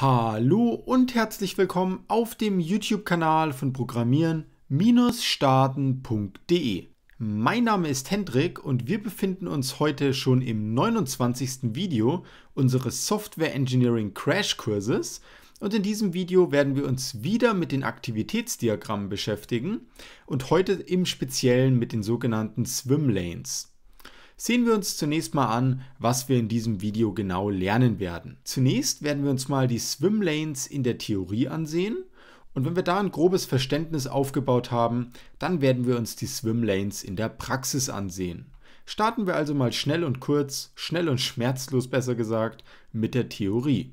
Hallo und herzlich willkommen auf dem YouTube-Kanal von Programmieren-Starten.de. Mein Name ist Hendrik und wir befinden uns heute schon im 29. Video unseres Software Engineering Crash Kurses und in diesem Video werden wir uns wieder mit den Aktivitätsdiagrammen beschäftigen und heute im Speziellen mit den sogenannten Swim Lanes. Sehen wir uns zunächst mal an, was wir in diesem Video genau lernen werden. Zunächst werden wir uns mal die Swimlanes in der Theorie ansehen und wenn wir da ein grobes Verständnis aufgebaut haben, dann werden wir uns die Swimlanes in der Praxis ansehen. Starten wir also mal schnell und kurz, schnell und schmerzlos besser gesagt, mit der Theorie.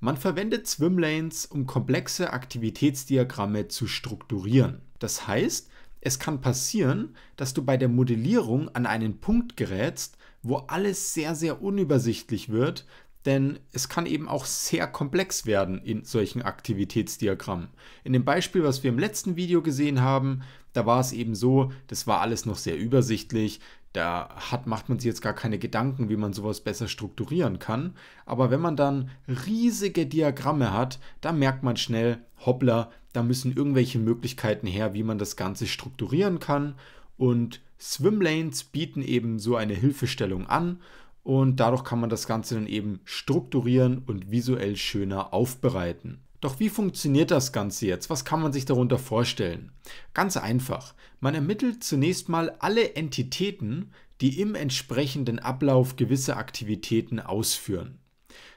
Man verwendet Swimlanes, um komplexe Aktivitätsdiagramme zu strukturieren. Das heißt, es kann passieren, dass du bei der Modellierung an einen Punkt gerätst, wo alles sehr, sehr unübersichtlich wird, denn es kann eben auch sehr komplex werden in solchen Aktivitätsdiagrammen. In dem Beispiel, was wir im letzten Video gesehen haben, da war es eben so, das war alles noch sehr übersichtlich, da hat, macht man sich jetzt gar keine Gedanken, wie man sowas besser strukturieren kann. Aber wenn man dann riesige Diagramme hat, da merkt man schnell, hoppla, da müssen irgendwelche Möglichkeiten her, wie man das Ganze strukturieren kann. Und Swimlanes bieten eben so eine Hilfestellung an und dadurch kann man das Ganze dann eben strukturieren und visuell schöner aufbereiten. Doch wie funktioniert das Ganze jetzt? Was kann man sich darunter vorstellen? Ganz einfach. Man ermittelt zunächst mal alle Entitäten, die im entsprechenden Ablauf gewisse Aktivitäten ausführen.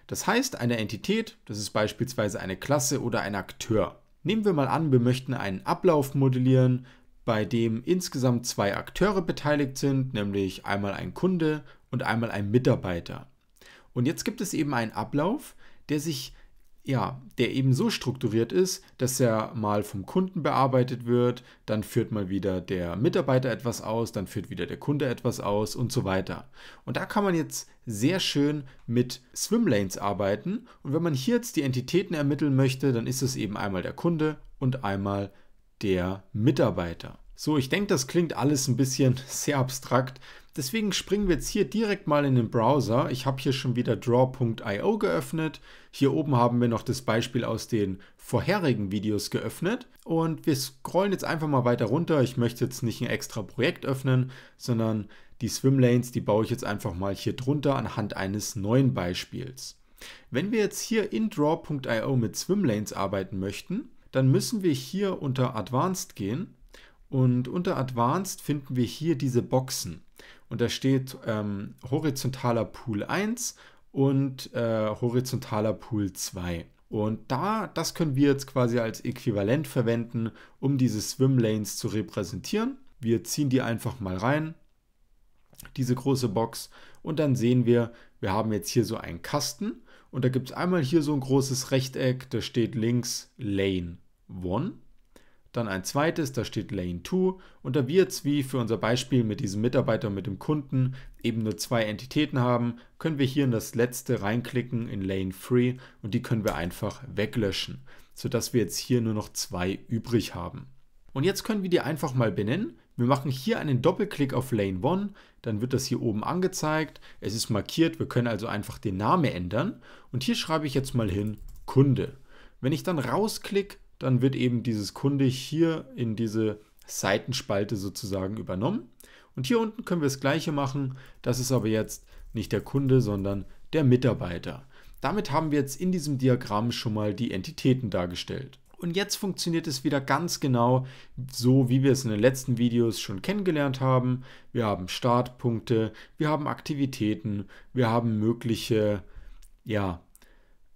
Das heißt, eine Entität, das ist beispielsweise eine Klasse oder ein Akteur. Nehmen wir mal an, wir möchten einen Ablauf modellieren, bei dem insgesamt zwei Akteure beteiligt sind, nämlich einmal ein Kunde und einmal ein Mitarbeiter. Und jetzt gibt es eben einen Ablauf, der sich ja, der eben so strukturiert ist, dass er mal vom Kunden bearbeitet wird, dann führt mal wieder der Mitarbeiter etwas aus, dann führt wieder der Kunde etwas aus und so weiter. Und da kann man jetzt sehr schön mit Swimlanes arbeiten. Und wenn man hier jetzt die Entitäten ermitteln möchte, dann ist es eben einmal der Kunde und einmal der Mitarbeiter. So, ich denke, das klingt alles ein bisschen sehr abstrakt. Deswegen springen wir jetzt hier direkt mal in den Browser. Ich habe hier schon wieder draw.io geöffnet. Hier oben haben wir noch das Beispiel aus den vorherigen Videos geöffnet. Und wir scrollen jetzt einfach mal weiter runter. Ich möchte jetzt nicht ein extra Projekt öffnen, sondern die Swimlanes, die baue ich jetzt einfach mal hier drunter anhand eines neuen Beispiels. Wenn wir jetzt hier in draw.io mit Swimlanes arbeiten möchten, dann müssen wir hier unter Advanced gehen. Und unter Advanced finden wir hier diese Boxen. Und da steht ähm, horizontaler Pool 1 und äh, horizontaler Pool 2. Und da, das können wir jetzt quasi als Äquivalent verwenden, um diese Swim Lanes zu repräsentieren. Wir ziehen die einfach mal rein, diese große Box. Und dann sehen wir, wir haben jetzt hier so einen Kasten. Und da gibt es einmal hier so ein großes Rechteck, da steht links Lane 1 dann ein zweites, da steht Lane 2 und da wir jetzt wie für unser Beispiel mit diesem Mitarbeiter und mit dem Kunden eben nur zwei Entitäten haben, können wir hier in das letzte reinklicken in Lane 3 und die können wir einfach weglöschen, sodass wir jetzt hier nur noch zwei übrig haben. Und jetzt können wir die einfach mal benennen. Wir machen hier einen Doppelklick auf Lane 1, dann wird das hier oben angezeigt, es ist markiert, wir können also einfach den Namen ändern und hier schreibe ich jetzt mal hin Kunde. Wenn ich dann rausklicke, dann wird eben dieses Kunde hier in diese Seitenspalte sozusagen übernommen. Und hier unten können wir das gleiche machen. Das ist aber jetzt nicht der Kunde, sondern der Mitarbeiter. Damit haben wir jetzt in diesem Diagramm schon mal die Entitäten dargestellt. Und jetzt funktioniert es wieder ganz genau so, wie wir es in den letzten Videos schon kennengelernt haben. Wir haben Startpunkte, wir haben Aktivitäten, wir haben mögliche ja,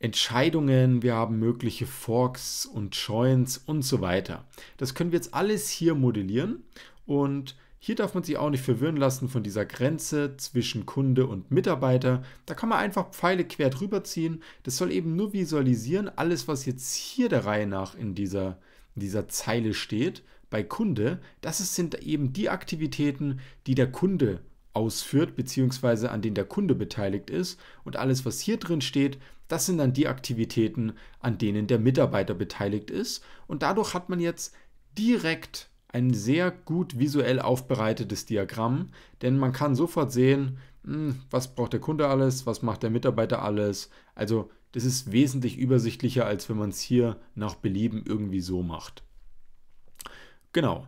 Entscheidungen, wir haben mögliche Forks und Joins und so weiter. Das können wir jetzt alles hier modellieren und hier darf man sich auch nicht verwirren lassen von dieser Grenze zwischen Kunde und Mitarbeiter. Da kann man einfach Pfeile quer drüber ziehen. Das soll eben nur visualisieren, alles was jetzt hier der Reihe nach in dieser, in dieser Zeile steht, bei Kunde, das sind eben die Aktivitäten, die der Kunde ausführt, beziehungsweise an denen der Kunde beteiligt ist. Und alles, was hier drin steht, das sind dann die Aktivitäten, an denen der Mitarbeiter beteiligt ist. Und dadurch hat man jetzt direkt ein sehr gut visuell aufbereitetes Diagramm, denn man kann sofort sehen, hm, was braucht der Kunde alles, was macht der Mitarbeiter alles. Also das ist wesentlich übersichtlicher, als wenn man es hier nach Belieben irgendwie so macht. Genau.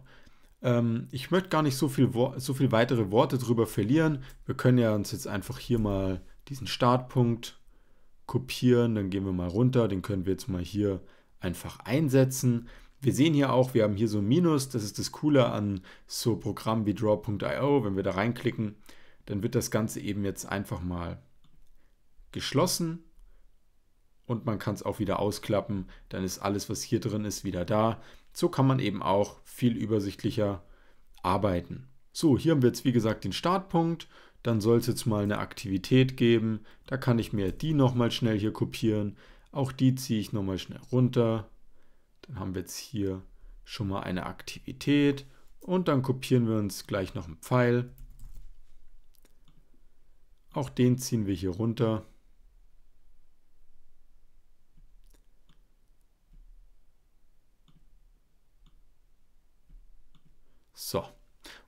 Ähm, ich möchte gar nicht so viel, so viel weitere Worte darüber verlieren. Wir können ja uns jetzt einfach hier mal diesen Startpunkt kopieren. Dann gehen wir mal runter. Den können wir jetzt mal hier einfach einsetzen. Wir sehen hier auch, wir haben hier so ein Minus. Das ist das Coole an so Programmen wie Draw.io. Wenn wir da reinklicken, dann wird das Ganze eben jetzt einfach mal geschlossen und man kann es auch wieder ausklappen. Dann ist alles, was hier drin ist, wieder da. So kann man eben auch viel übersichtlicher arbeiten. So, hier haben wir jetzt wie gesagt den Startpunkt. Dann soll es jetzt mal eine Aktivität geben. Da kann ich mir die nochmal schnell hier kopieren. Auch die ziehe ich nochmal schnell runter. Dann haben wir jetzt hier schon mal eine Aktivität. Und dann kopieren wir uns gleich noch einen Pfeil. Auch den ziehen wir hier runter. So.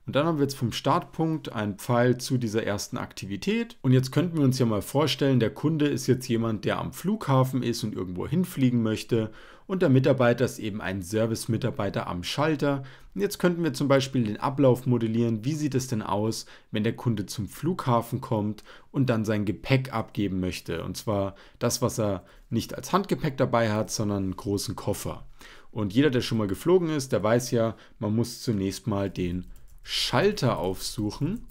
Und dann haben wir jetzt vom Startpunkt einen Pfeil zu dieser ersten Aktivität. Und jetzt könnten wir uns ja mal vorstellen, der Kunde ist jetzt jemand, der am Flughafen ist und irgendwo hinfliegen möchte. Und der Mitarbeiter ist eben ein Service-Mitarbeiter am Schalter. Und jetzt könnten wir zum Beispiel den Ablauf modellieren. Wie sieht es denn aus, wenn der Kunde zum Flughafen kommt und dann sein Gepäck abgeben möchte? Und zwar das, was er nicht als Handgepäck dabei hat, sondern einen großen Koffer. Und jeder, der schon mal geflogen ist, der weiß ja, man muss zunächst mal den Schalter aufsuchen.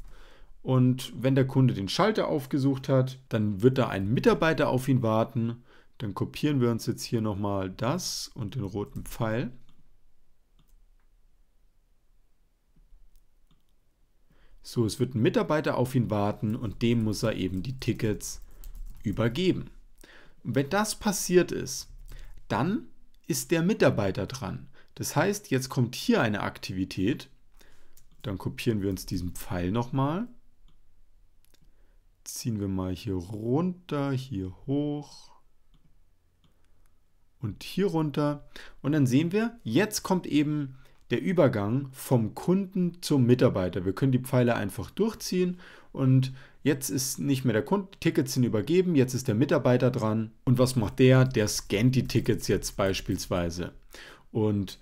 Und wenn der Kunde den Schalter aufgesucht hat, dann wird da ein Mitarbeiter auf ihn warten. Dann kopieren wir uns jetzt hier nochmal das und den roten Pfeil. So, es wird ein Mitarbeiter auf ihn warten und dem muss er eben die Tickets übergeben. Und wenn das passiert ist, dann ist der Mitarbeiter dran. Das heißt, jetzt kommt hier eine Aktivität. Dann kopieren wir uns diesen Pfeil nochmal. Ziehen wir mal hier runter, hier hoch und hier runter. Und dann sehen wir, jetzt kommt eben der Übergang vom Kunden zum Mitarbeiter. Wir können die Pfeile einfach durchziehen und jetzt ist nicht mehr der Kunde, Tickets sind übergeben, jetzt ist der Mitarbeiter dran. Und was macht der? Der scannt die Tickets jetzt beispielsweise. Und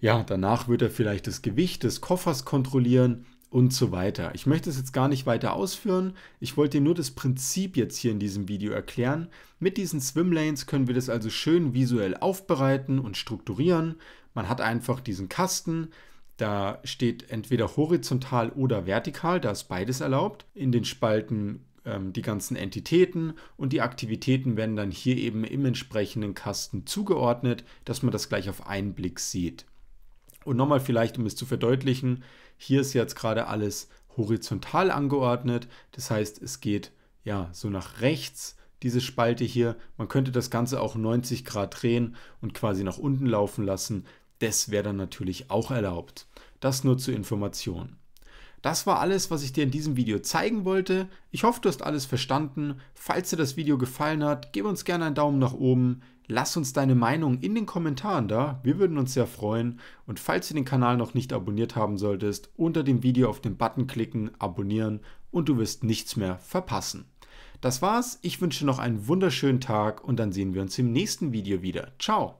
ja, danach wird er vielleicht das Gewicht des Koffers kontrollieren und so weiter. Ich möchte es jetzt gar nicht weiter ausführen. Ich wollte nur das Prinzip jetzt hier in diesem Video erklären. Mit diesen Swimlanes können wir das also schön visuell aufbereiten und strukturieren man hat einfach diesen Kasten, da steht entweder horizontal oder vertikal, da ist beides erlaubt. In den Spalten ähm, die ganzen Entitäten und die Aktivitäten werden dann hier eben im entsprechenden Kasten zugeordnet, dass man das gleich auf einen Blick sieht. Und nochmal vielleicht, um es zu verdeutlichen, hier ist jetzt gerade alles horizontal angeordnet. Das heißt, es geht ja so nach rechts, diese Spalte hier. Man könnte das Ganze auch 90 Grad drehen und quasi nach unten laufen lassen. Das wäre dann natürlich auch erlaubt. Das nur zur Information. Das war alles, was ich dir in diesem Video zeigen wollte. Ich hoffe, du hast alles verstanden. Falls dir das Video gefallen hat, gib uns gerne einen Daumen nach oben. Lass uns deine Meinung in den Kommentaren da. Wir würden uns sehr freuen. Und falls du den Kanal noch nicht abonniert haben solltest, unter dem Video auf den Button klicken, abonnieren und du wirst nichts mehr verpassen. Das war's. Ich wünsche noch einen wunderschönen Tag und dann sehen wir uns im nächsten Video wieder. Ciao!